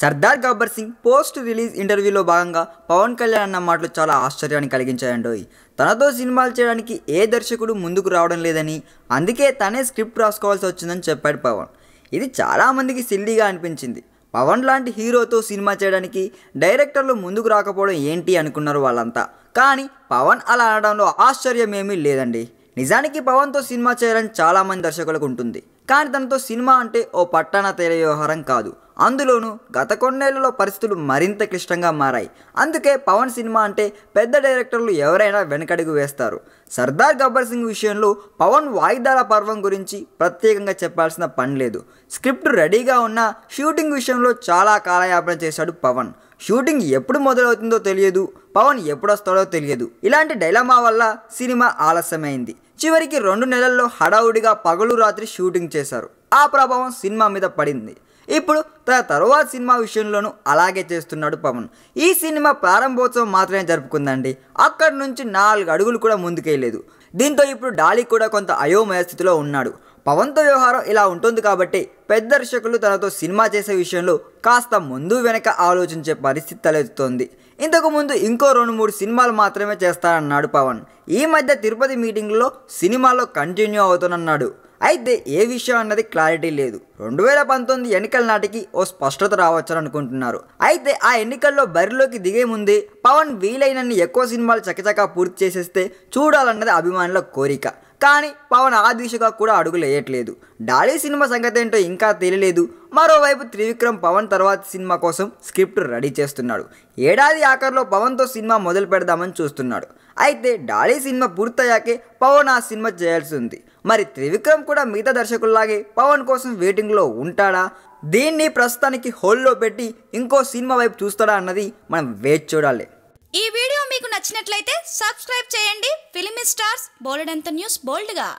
Sardar Gabbar Singh post release ఇంటర్వ్యూలో భాగంగా పవన్ కళ్యాణ్ అన్న మాటలు చాలా ఆశ్చర్యాన్ని కలిగించాయండోయ్ తనతో సినిమాలు చేయడానికి ఏ దర్శకుడు ముందుకు రావడం లేదని అందుకే తనే స్క్రిప్ట్ రాసుకోవాల్సి వచ్చిందని చెప్పాడు పవన్ ఇది చాలామందికి సిల్లీగా అనిపించింది పవన్ లాంటి హీరోతో సినిమా చేయడానికి డైరెక్టర్లు ముందుకు రాకపోవడం ఏంటి అనుకున్నారు వాళ్ళంతా కానీ పవన్ అలా అనడంలో ఆశ్చర్యం ఏమీ లేదండి నిజానికి పవన్తో సినిమా చేయాలని చాలామంది దర్శకులకు ఉంటుంది కానీ దాంతో సినిమా అంటే ఓ పట్టణ తెర వ్యవహారం కాదు అందులోనూ గత కొన్నేళ్లలో పరిస్థితులు మరింత క్లిష్టంగా మారాయి అందుకే పవన్ సినిమా అంటే పెద్ద డైరెక్టర్లు ఎవరైనా వెనకడుగు వేస్తారు సర్దార్ గబ్బర్ సింగ్ విషయంలో పవన్ వాయిదాల పర్వం గురించి ప్రత్యేకంగా చెప్పాల్సిన పని లేదు స్క్రిప్ట్ రెడీగా ఉన్న షూటింగ్ విషయంలో చాలా కాలయాపన చేశాడు పవన్ షూటింగ్ ఎప్పుడు మొదలవుతుందో తెలియదు పవన్ ఎప్పుడొస్తాడో తెలియదు ఇలాంటి డైలమా వల్ల సినిమా ఆలస్యమైంది చివరికి రెండు నెలల్లో హడావుడిగా పగలు రాత్రి షూటింగ్ చేశారు ఆ ప్రభావం సినిమా మీద పడింది ఇప్పుడు తన తరువాత సినిమా విషయంలోనూ అలాగే చేస్తున్నాడు పవన్ ఈ సినిమా ప్రారంభోత్సవం మాత్రమే జరుపుకుందండి అక్కడి నుంచి నాలుగు అడుగులు కూడా ముందుకెళ్లేదు దీంతో ఇప్పుడు డాలీ కూడా కొంత అయోమయ స్థితిలో ఉన్నాడు పవన్తో వ్యవహారం ఇలా ఉంటుంది కాబట్టి పెద్ద దర్శకులు తనతో సినిమా చేసే విషయంలో కాస్త ముందు వెనక ఆలోచించే పరిస్థితి తలెత్తుతోంది ఇంతకుముందు ఇంకో రెండు మూడు సినిమాలు మాత్రమే చేస్తానన్నాడు పవన్ ఈ మధ్య తిరుపతి మీటింగ్లో సినిమాలో కంటిన్యూ అవుతానన్నాడు అయితే ఏ విషయం అన్నది క్లారిటీ లేదు రెండు వేల పంతొమ్మిది ఎన్నికల నాటికి ఓ స్పష్టత రావచ్చని అనుకుంటున్నారు అయితే ఆ ఎన్నికల్లో బరిలోకి దిగే ముందే పవన్ వీలైనన్ని ఎక్కువ సినిమాలు చకచకా పూర్తి చేసేస్తే చూడాలన్నది అభిమానుల కోరిక కానీ పవన్ ఆ దిశగా కూడా అడుగులేయట్లేదు డాలీ సినిమా సంగతి ఏంటో ఇంకా తెలియలేదు మరోవైపు త్రివిక్రమ్ పవన్ తర్వాత సినిమా కోసం స్క్రిప్ట్ రెడీ చేస్తున్నాడు ఏడాది ఆఖరిలో పవన్తో సినిమా మొదలు పెడదామని చూస్తున్నాడు అయితే డాలీ సినిమా పూర్తయ్యాకే పవన్ ఆ సినిమా చేయాల్సి ఉంది మరి త్రివిక్రమ్ కూడా మిగతా దర్శకుల్లాగే పవన్ కోసం వెయిటింగ్లో ఉంటాడా దీన్ని ప్రస్తుతానికి హోల్లో పెట్టి ఇంకో సినిమా వైపు చూస్తాడా అన్నది మనం వేచి చూడాలి ఈ వీడియో నచ్చినట్లయితే సబ్స్క్రైబ్ చేయండి ఫిలిం స్టార్స్ బోల్డ్ అంత న్యూస్ బోల్డ్గా